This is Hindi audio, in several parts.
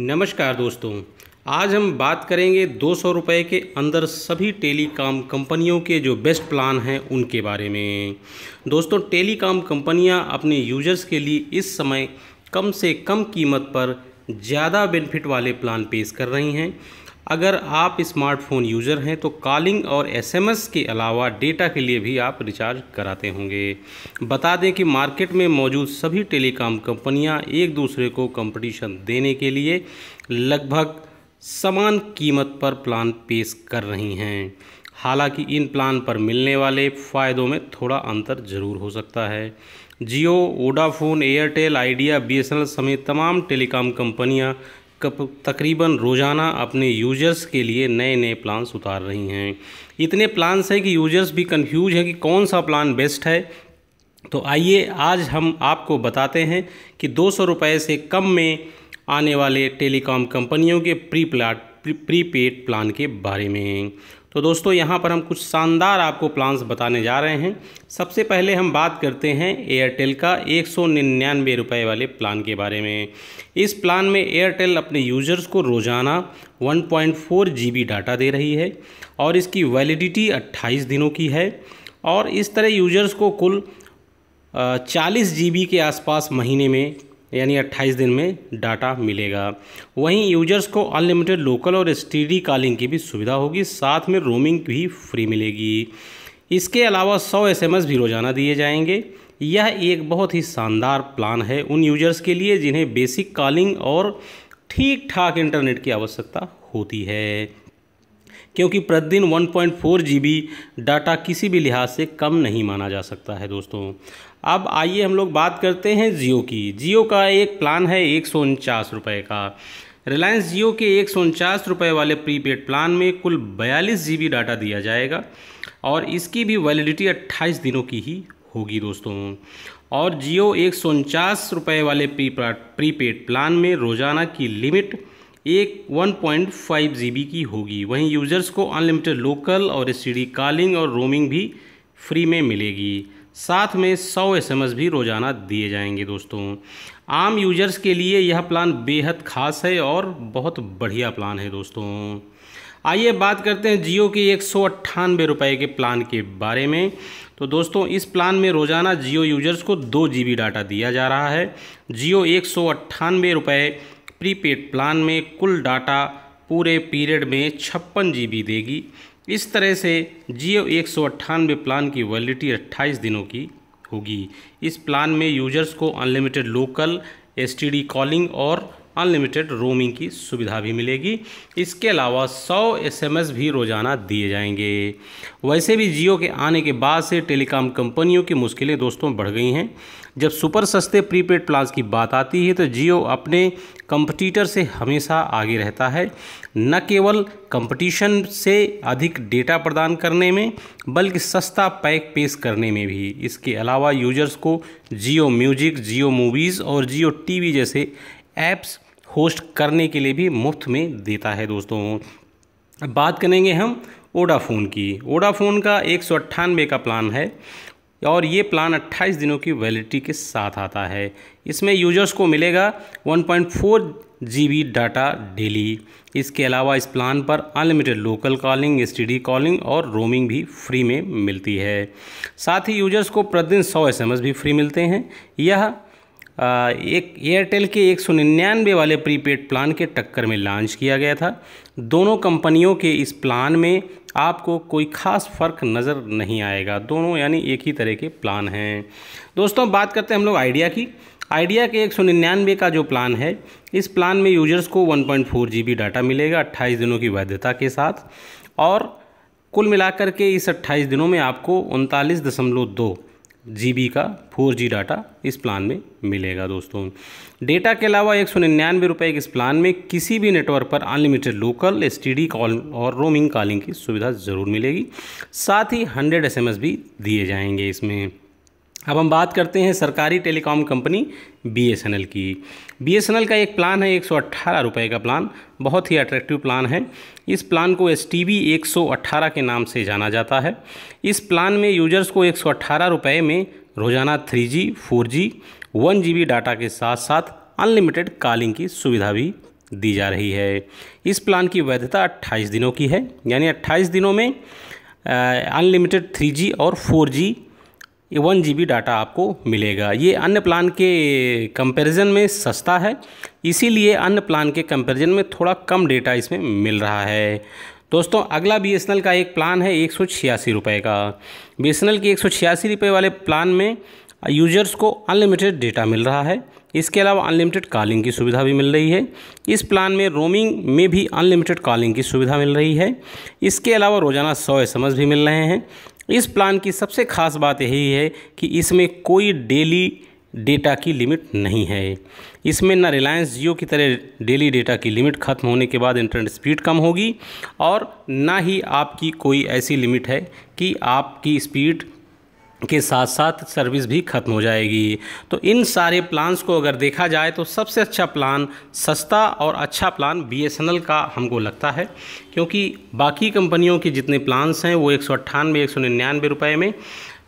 नमस्कार दोस्तों आज हम बात करेंगे दो सौ रुपये के अंदर सभी टेलीकॉम कंपनियों के जो बेस्ट प्लान हैं उनके बारे में दोस्तों टेलीकॉम कंपनियां अपने यूजर्स के लिए इस समय कम से कम कीमत पर ज़्यादा बेनिफिट वाले प्लान पेश कर रही हैं अगर आप स्मार्टफ़ोन यूज़र हैं तो कॉलिंग और एसएमएस के अलावा डेटा के लिए भी आप रिचार्ज कराते होंगे बता दें कि मार्केट में मौजूद सभी टेलीकॉम कंपनियां एक दूसरे को कंपटीशन देने के लिए लगभग समान कीमत पर प्लान पेश कर रही हैं हालांकि इन प्लान पर मिलने वाले फ़ायदों में थोड़ा अंतर ज़रूर हो सकता है जियो वोडाफोन एयरटेल आइडिया बी समेत तमाम टेलीकॉम कंपनियां तकरीबन रोज़ाना अपने यूजर्स के लिए नए नए प्लान्स उतार रही हैं इतने प्लान्स हैं कि यूजर्स भी कंफ्यूज हैं कि कौन सा प्लान बेस्ट है तो आइए आज हम आपको बताते हैं कि दो सौ रुपये से कम में आने वाले टेलीकॉम कंपनियों के प्री प्लाट पेड प्लान के बारे में तो दोस्तों यहाँ पर हम कुछ शानदार आपको प्लान्स बताने जा रहे हैं सबसे पहले हम बात करते हैं एयरटेल का एक सौ निन्यानवे रुपये वाले प्लान के बारे में इस प्लान में एयरटेल अपने यूजर्स को रोज़ाना 1.4 पॉइंट डाटा दे रही है और इसकी वैलिडिटी 28 दिनों की है और इस तरह यूजर्स को कुल चालीस जी के आसपास महीने में यानी 28 दिन में डाटा मिलेगा वहीं यूजर्स को अनलिमिटेड लोकल और एस कॉलिंग की भी सुविधा होगी साथ में रोमिंग भी फ्री मिलेगी इसके अलावा 100 एसएमएस भी रोज़ाना दिए जाएंगे यह एक बहुत ही शानदार प्लान है उन यूजर्स के लिए जिन्हें बेसिक कॉलिंग और ठीक ठाक इंटरनेट की आवश्यकता होती है क्योंकि प्रतिदिन 1.4 पॉइंट डाटा किसी भी लिहाज से कम नहीं माना जा सकता है दोस्तों अब आइए हम लोग बात करते हैं जियो की जियो का एक प्लान है एक सौ रुपये का रिलायंस जियो के एक सौ वाले प्रीपेड प्लान में कुल बयालीस जी डाटा दिया जाएगा और इसकी भी वैलिडिटी 28 दिनों की ही होगी दोस्तों और जियो एक सौ रुपये वाले प्रीपेड प्लान में रोज़ाना की लिमिट एक 1.5 बी की होगी वहीं यूजर्स को अनलिमिटेड लोकल और एस कॉलिंग और रोमिंग भी फ्री में मिलेगी साथ में 100 एसएमएस भी रोज़ाना दिए जाएंगे दोस्तों आम यूजर्स के लिए यह प्लान बेहद ख़ास है और बहुत बढ़िया प्लान है दोस्तों आइए बात करते हैं जियो के एक सौ के प्लान के बारे में तो दोस्तों इस प्लान में रोज़ाना जियो यूजर्स को दो जी डाटा दिया जा रहा है जियो एक सौ प्रीपेड प्लान में कुल डाटा पूरे पीरियड में छप्पन जी देगी इस तरह से जियो एक प्लान की वैलिडिटी 28 दिनों की होगी इस प्लान में यूजर्स को अनलिमिटेड लोकल एसटीडी कॉलिंग और अनलिमिटेड रोमिंग की सुविधा भी मिलेगी इसके अलावा 100 एसएमएस भी रोज़ाना दिए जाएंगे वैसे भी जियो के आने के बाद से टेलीकॉम कंपनियों की मुश्किलें दोस्तों बढ़ गई हैं जब सुपर सस्ते प्रीपेड प्लान्स की बात आती है तो जियो अपने कंपटीटर से हमेशा आगे रहता है न केवल कंपटीशन से अधिक डेटा प्रदान करने में बल्कि सस्ता पैक पेश करने में भी इसके अलावा यूजर्स को जियो म्यूजिक जियो मूवीज़ और जियो टीवी जैसे ऐप्स होस्ट करने के लिए भी मुफ्त में देता है दोस्तों अब बात करेंगे हम ओडाफोन की ओडाफोन का एक का प्लान है और ये प्लान 28 दिनों की वैलिडिटी के साथ आता है इसमें यूजर्स को मिलेगा 1.4 जीबी डाटा डेली इसके अलावा इस प्लान पर अनलिमिटेड लोकल कॉलिंग एस कॉलिंग और रोमिंग भी फ्री में मिलती है साथ ही यूजर्स को प्रतिदिन 100 एसएमएस भी फ्री मिलते हैं यह एक एयरटेल के एक सौ निन्यानवे वाले प्रीपेड प्लान के टक्कर में लॉन्च किया गया था दोनों कंपनियों के इस प्लान में आपको कोई ख़ास फ़र्क नज़र नहीं आएगा दोनों यानी एक ही तरह के प्लान हैं दोस्तों बात करते हैं हम लोग आइडिया की आइडिया के एक सौ निन्यानवे का जो प्लान है इस प्लान में यूजर्स को one point four G B data मिलेगा अट्ठाईस दिनों की वैधता के साथ और कुल मिलाकर के इस अट्ठाईस दिनों में आपको उनतालीस दशमलव दो जी का फोर जी डाटा इस प्लान में मिलेगा दोस्तों डेटा के अलावा एक सौ निन्यानवे रुपये के इस प्लान में किसी भी नेटवर्क पर अनलिमिटेड लोकल एस कॉल और रोमिंग कॉलिंग की सुविधा ज़रूर मिलेगी साथ ही हंड्रेड एस भी दिए जाएंगे इसमें अब हम बात करते हैं सरकारी टेलीकॉम कंपनी बी की बी का एक प्लान है एक सौ का प्लान बहुत ही अट्रैक्टिव प्लान है इस प्लान को एस टी के नाम से जाना जाता है इस प्लान में यूजर्स को एक सौ में रोज़ाना three G four G one G data के साथ साथ अनलिमिटेड कॉलिंग की सुविधा भी दी जा रही है इस प्लान की वैधता 28 दिनों की है यानी 28 दिनों में अनलिमिटेड थ्री और फोर वन जी डाटा आपको मिलेगा ये अन्य प्लान के कंपैरिजन में सस्ता है इसीलिए अन्य प्लान के कंपैरिजन में थोड़ा कम डेटा इसमें मिल रहा है दोस्तों अगला बी का एक प्लान है एक सौ का बी के एक सौ वाले प्लान में यूजर्स को अनलिमिटेड डेटा मिल रहा है इसके अलावा अनलिमिटेड कॉलिंग की सुविधा भी मिल रही है इस प्लान में रोमिंग में भी अनलिमिटेड कॉलिंग की सुविधा मिल रही है इसके अलावा रोज़ाना सौ एस भी मिल रहे हैं इस प्लान की सबसे खास बात यही है कि इसमें कोई डेली डेटा की लिमिट नहीं है इसमें ना रिलायंस जियो की तरह डेली डेटा की लिमिट ख़त्म होने के बाद इंटरनेट स्पीड कम होगी और ना ही आपकी कोई ऐसी लिमिट है कि आपकी स्पीड के साथ साथ सर्विस भी ख़त्म हो जाएगी तो इन सारे प्लान्स को अगर देखा जाए तो सबसे अच्छा प्लान सस्ता और अच्छा प्लान बी का हमको लगता है क्योंकि बाकी कंपनियों के जितने प्लान्स हैं वो एक सौ अट्ठानवे एक सौ निन्यानवे रुपये में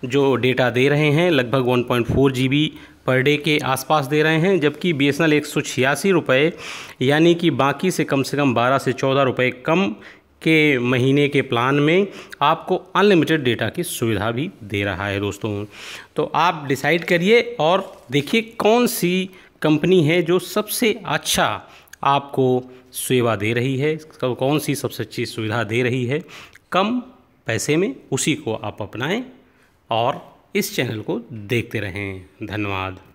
जो डेटा दे रहे हैं लगभग one point four G B per day के आसपास दे रहे हैं जबकि बी एस एन एल एक सौ छियासी रुपये यानी कि बाकी से कम से कम बारह से चौदह रुपये कम के महीने के प्लान में आपको अनलिमिटेड डेटा की सुविधा भी दे रहा है दोस्तों तो आप डिसाइड करिए और देखिए कौन सी कंपनी है जो सबसे अच्छा आपको सेवा दे रही है कौन सी सबसे अच्छी सुविधा दे रही है कम पैसे में उसी को आप अपनाएं और इस चैनल को देखते रहें धन्यवाद